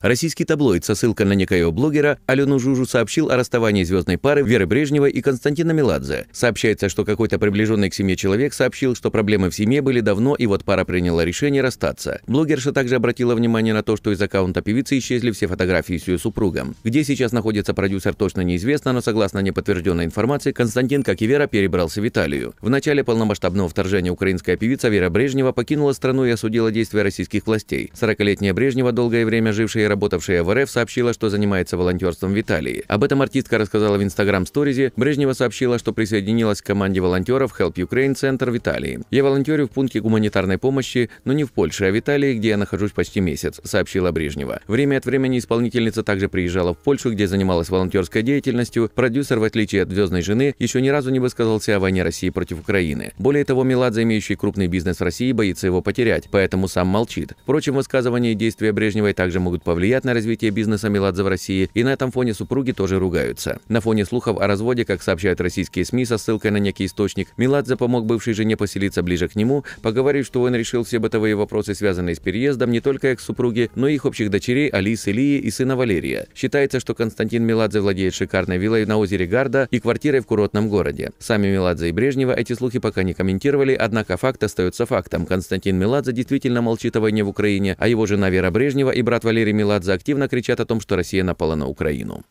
Российский таблоид со ссылкой на некоего блогера Алену Жужу сообщил о расставании звездной пары Веры Брежневой и Константина Меладзе. Сообщается, что какой-то приближенный к семье человек сообщил, что проблемы в семье были давно, и вот пара приняла решение расстаться. Блогерша также обратила внимание на то, что из аккаунта певицы исчезли все фотографии с ее супругом. Где сейчас находится продюсер, точно неизвестно, но согласно неподтвержденной информации, Константин, как и Вера, перебрался в Италию. В начале полномасштабного вторжения украинская певица Вера Брежнева покинула страну и осудила действия российских властей. 40-летняя Брежнева, долгое время жившая работавшая в РФ, сообщила, что занимается волонтерством в Италии. Об этом артистка рассказала в Instagram Сторизе. Брежнева сообщила, что присоединилась к команде волонтеров Help Ukraine Center в Италии. «Я волонтерю в пункте гуманитарной помощи, но не в Польше, а в Италии, где я нахожусь почти месяц», — сообщила Брежнева. Время от времени исполнительница также приезжала в Польшу, где занималась волонтерской деятельностью. Продюсер, в отличие от «Звездной жены», еще ни разу не высказался о войне России против Украины. Более того, Меладзе, имеющий крупный бизнес в России, боится его потерять, поэтому сам молчит. Впрочем, высказывания и действия Брежневой также могут повлиять влияет на развитие бизнеса Меладзе в России, и на этом фоне супруги тоже ругаются. На фоне слухов о разводе, как сообщают российские СМИ со ссылкой на некий источник, Меладзе помог бывшей жене поселиться ближе к нему, поговорив, что он решил все бытовые вопросы, связанные с переездом, не только их супруги но и их общих дочерей Алисы, Лии и сына Валерия. Считается, что Константин Меладзе владеет шикарной виллой на озере Гарда и квартирой в курортном городе. Сами Меладзе и Брежнева эти слухи пока не комментировали, однако факт остается фактом. Константин Меладзе действительно молчит о войне в Украине, а его жена Вера Брежнева и брат Валерий Меладзе Меладзе активно кричат о том, что Россия напала на Украину.